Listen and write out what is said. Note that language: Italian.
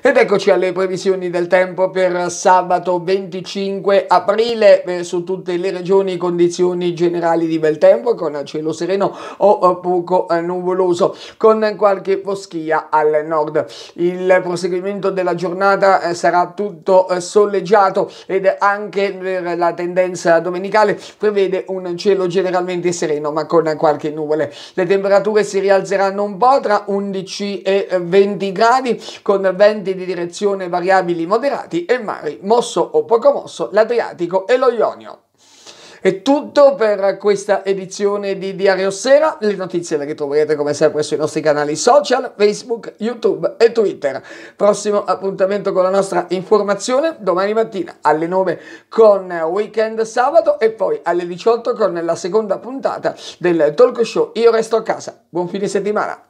Ed eccoci alle previsioni del tempo per sabato 25 aprile eh, su tutte le regioni condizioni generali di bel tempo con cielo sereno o poco nuvoloso con qualche foschia al nord. Il proseguimento della giornata eh, sarà tutto eh, soleggiato ed anche per eh, la tendenza domenicale prevede un cielo generalmente sereno ma con qualche nuvole. Le temperature si rialzeranno un po' tra 11 e 20 gradi con venti venti di direzione variabili moderati e mari mosso o poco mosso, l'Adriatico e lo Ionio. È tutto per questa edizione di Diario Sera. Le notizie le troverete come sempre sui nostri canali social, Facebook, YouTube e Twitter. Prossimo appuntamento con la nostra informazione domani mattina alle 9 con Weekend Sabato e poi alle 18 con la seconda puntata del talk show Io resto a casa. Buon fine settimana!